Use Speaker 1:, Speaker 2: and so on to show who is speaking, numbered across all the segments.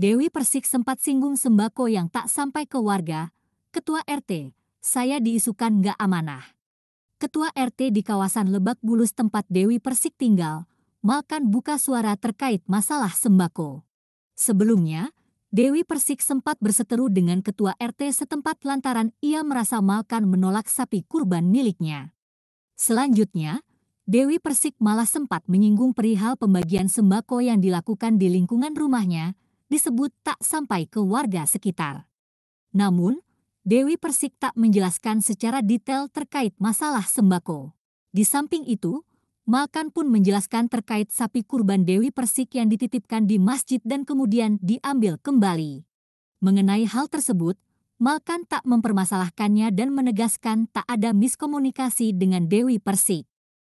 Speaker 1: Dewi Persik sempat singgung sembako yang tak sampai ke warga. Ketua RT, saya diisukan nggak amanah. Ketua RT di kawasan Lebak Bulus tempat Dewi Persik tinggal, Malkan buka suara terkait masalah sembako. Sebelumnya, Dewi Persik sempat berseteru dengan ketua RT setempat lantaran ia merasa Malkan menolak sapi kurban miliknya. Selanjutnya, Dewi Persik malah sempat menyinggung perihal pembagian sembako yang dilakukan di lingkungan rumahnya, disebut tak sampai ke warga sekitar. Namun, Dewi Persik tak menjelaskan secara detail terkait masalah sembako. Di samping itu, Malkan pun menjelaskan terkait sapi kurban Dewi Persik yang dititipkan di masjid dan kemudian diambil kembali. Mengenai hal tersebut, Malkan tak mempermasalahkannya dan menegaskan tak ada miskomunikasi dengan Dewi Persik.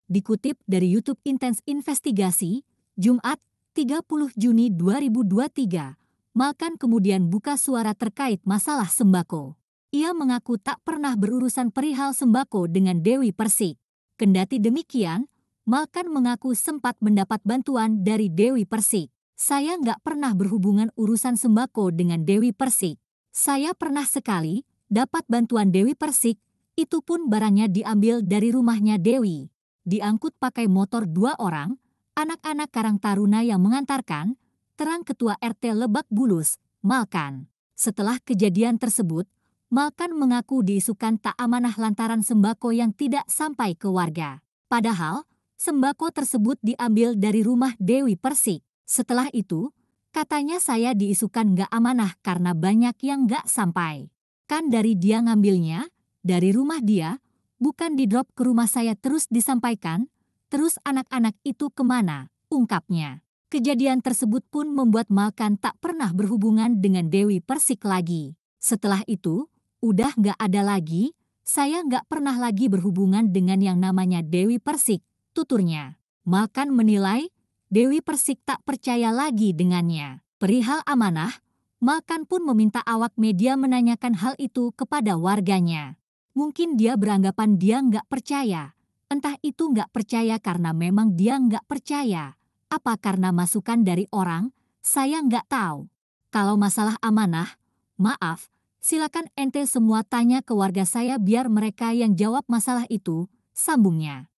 Speaker 1: Dikutip dari YouTube Intens Investigasi, Jumat 30 Juni 2023, Makan kemudian buka suara terkait masalah sembako. Ia mengaku tak pernah berurusan perihal sembako dengan Dewi Persik. Kendati demikian, Makan mengaku sempat mendapat bantuan dari Dewi Persik. Saya nggak pernah berhubungan urusan sembako dengan Dewi Persik. Saya pernah sekali dapat bantuan Dewi Persik, itu pun barangnya diambil dari rumahnya Dewi. Diangkut pakai motor dua orang, anak-anak Karang Taruna yang mengantarkan, terang Ketua RT Lebak Bulus, Malkan. Setelah kejadian tersebut, Malkan mengaku diisukan tak amanah lantaran sembako yang tidak sampai ke warga. Padahal, sembako tersebut diambil dari rumah Dewi Persik. Setelah itu, katanya saya diisukan gak amanah karena banyak yang gak sampai. Kan dari dia ngambilnya, dari rumah dia, bukan di drop ke rumah saya terus disampaikan, Terus anak-anak itu kemana? Ungkapnya. Kejadian tersebut pun membuat Malkan tak pernah berhubungan dengan Dewi Persik lagi. Setelah itu, udah nggak ada lagi, saya nggak pernah lagi berhubungan dengan yang namanya Dewi Persik, tuturnya. Malkan menilai, Dewi Persik tak percaya lagi dengannya. Perihal amanah, Malkan pun meminta awak media menanyakan hal itu kepada warganya. Mungkin dia beranggapan dia nggak percaya, Entah itu nggak percaya karena memang dia nggak percaya. Apa karena masukan dari orang, saya nggak tahu. Kalau masalah amanah, maaf, silakan ente semua tanya ke warga saya biar mereka yang jawab masalah itu, sambungnya.